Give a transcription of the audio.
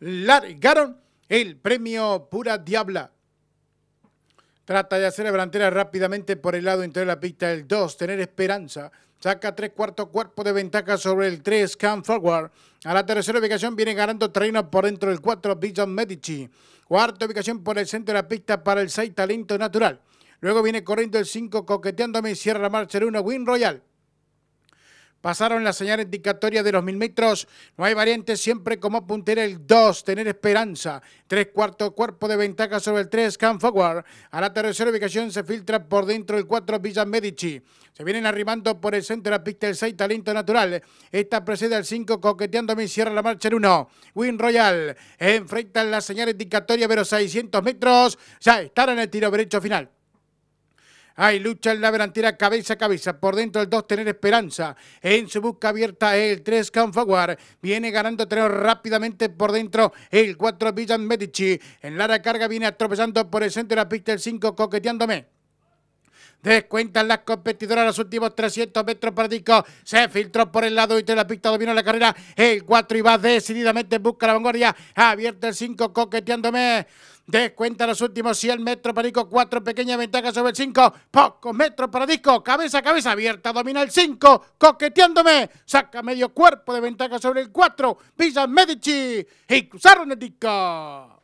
largaron el premio Pura Diabla. Trata de hacer la delantera rápidamente por el lado interior de la pista. El 2, tener esperanza. Saca tres cuartos cuerpo de ventaja sobre el 3, cam Forward. A la tercera ubicación viene ganando treinos por dentro del 4, Vision Medici. Cuarta ubicación por el centro de la pista para el 6, Talento Natural. Luego viene corriendo el 5, coqueteándome, cierra marcha el 1, Win Royal. Pasaron la señal indicatoria de los mil metros. No hay variantes, siempre como puntera el 2, tener esperanza. Tres cuartos cuerpo de ventaja sobre el 3, scan Forward. A la tercera ubicación se filtra por dentro el 4, Villa Medici. Se vienen arrimando por el centro de la pista el 6, Talento Natural. Esta precede al 5, coqueteando me cierra la marcha el 1. Win Royal. enfrenta la señal indicatoria, pero 600 metros. Ya están en el tiro derecho final. Hay lucha en la delantera cabeza a cabeza. Por dentro el 2 tener esperanza. En su busca abierta el 3 Canfaguar. Viene ganando 3 rápidamente por dentro el 4 Villan Medici. En larga Carga viene atropellando por el centro de la pista el 5 coqueteándome. Descuentan las competidoras los últimos 300 metros para Disco. Se filtró por el lado y de la pista dominó la carrera. El 4 y va decididamente en busca la vanguardia. Abierta el 5 coqueteándome. Descuenta los últimos 100 metros para Disco. 4 pequeñas ventajas sobre el 5. Pocos metros para Disco. Cabeza, a cabeza abierta. Domina el 5. Coqueteándome. Saca medio cuerpo de ventaja sobre el 4. Pisa Medici. Y cruzaron el Disco.